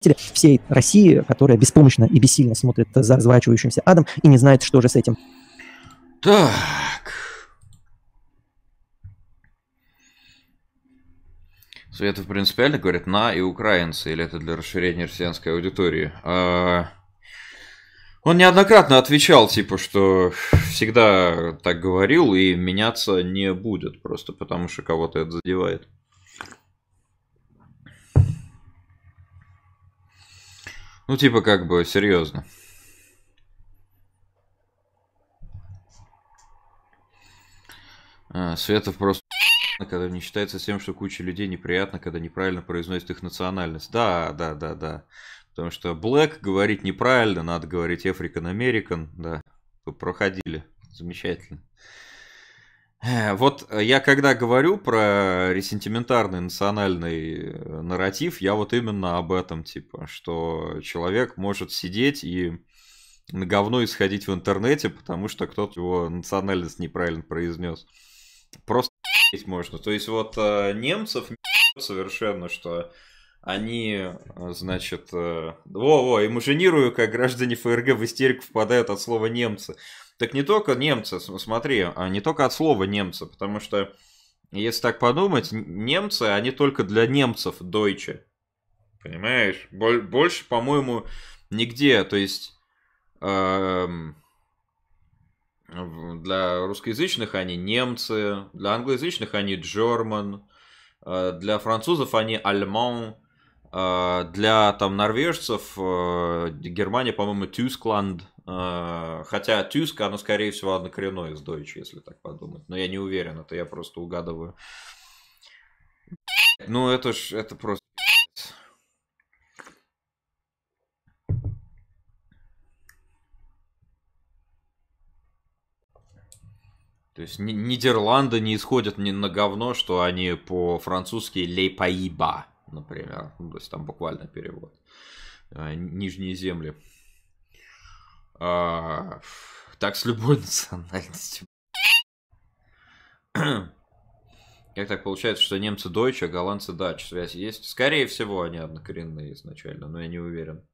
представителя всей России, которая беспомощно и бессильно смотрит за разворачивающимся адом и не знает, что же с этим. Так. Советов принципиально говорят «на» и «украинцы», или это для расширения россиянской аудитории. А... Он неоднократно отвечал, типа, что всегда так говорил и меняться не будет, просто потому что кого-то это задевает. Ну, типа, как бы, серьезно. А, Светов просто когда не считается тем, что куча людей неприятно, когда неправильно произносят их национальность. Да, да, да, да. Потому что black говорит неправильно, надо говорить African American, да. проходили. Замечательно. Э, вот э, я когда говорю про ресентиментарный национальный э, нарратив, я вот именно об этом, типа, что человек может сидеть и на говно исходить в интернете, потому что кто-то его национальность неправильно произнес. Просто можно. То есть вот немцев совершенно, что они, э, значит, э, о-о, имажинирую, как граждане ФРГ в истерику впадают от слова «немцы». Так не только немцы, смотри, а не только от слова «немцы», потому что, если так подумать, немцы, они только для немцев дойче. Понимаешь? боль Больше, по-моему, нигде, то есть... Эм для русскоязычных они немцы, для англоязычных они джерман, э, для французов они альман, а, для там норвежцев а, Германия, по-моему, Тюскланд, а, хотя Тюск, оно скорее всего однокоренное с Дойч, если так подумать, но я не уверен, это я просто угадываю. Ну это ж, это просто... То есть Нидерланды не исходят ни на говно, что они по-французски «лейпаиба» например. Ну, то есть там буквально перевод. А, Нижние земли. А, так с любой национальностью. Как так получается, что немцы дойче, а голландцы дач? Связь есть? Скорее всего, они однокоренные изначально, но я не уверен.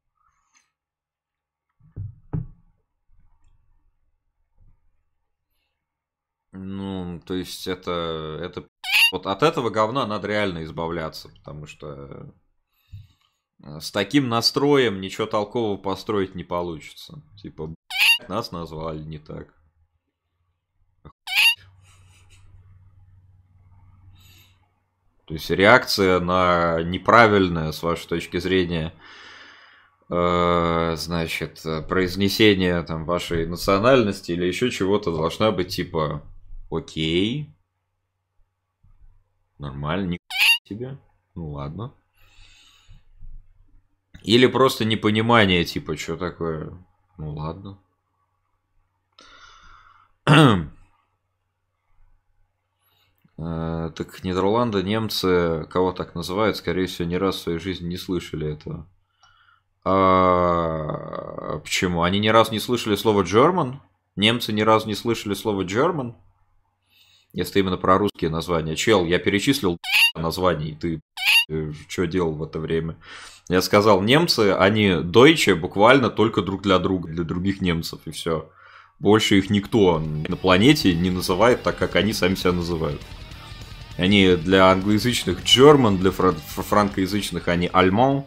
Ну, то есть это, это вот от этого говна надо реально избавляться, потому что э, с таким настроем ничего толкового построить не получится. Типа, нас назвали не так. То есть реакция на неправильное, с вашей точки зрения, э, значит, произнесение там вашей национальности или еще чего-то должна быть типа окей, Нормально, не тебе. Ну ладно. Или просто непонимание, типа, что такое. Ну ладно. Э, так Нидерланды, немцы, кого так называют, скорее всего, ни раз в своей жизни не слышали этого. А, почему? Они ни раз не слышали слово German? Немцы ни разу не слышали слово German? Если именно про русские названия. Чел, я перечислил названий, ты э, что делал в это время? Я сказал, немцы, они дойче буквально только друг для друга, для других немцев, и все. Больше их никто на планете не называет так, как они сами себя называют. Они для англоязычных German, для франкоязычных они Allemand,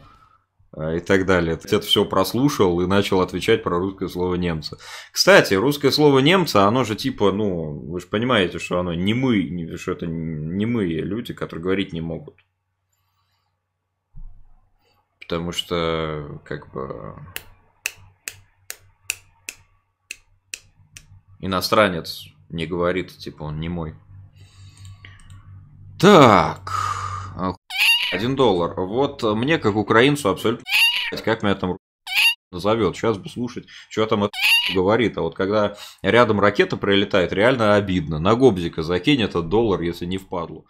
Э, и так далее. Ты это все прослушал и начал отвечать про русское слово немца. Кстати, русское слово немца, оно же типа, ну, вы же понимаете, что оно не мы, что это не мы люди, которые говорить не могут. Потому что, как бы, иностранец не говорит, типа, он не мой. Так. Один доллар. Вот мне, как украинцу, абсолютно как меня там назовет. Сейчас бы слушать, что там это говорит. А вот когда рядом ракета прилетает, реально обидно. На гобзика закинь этот доллар, если не впадлу.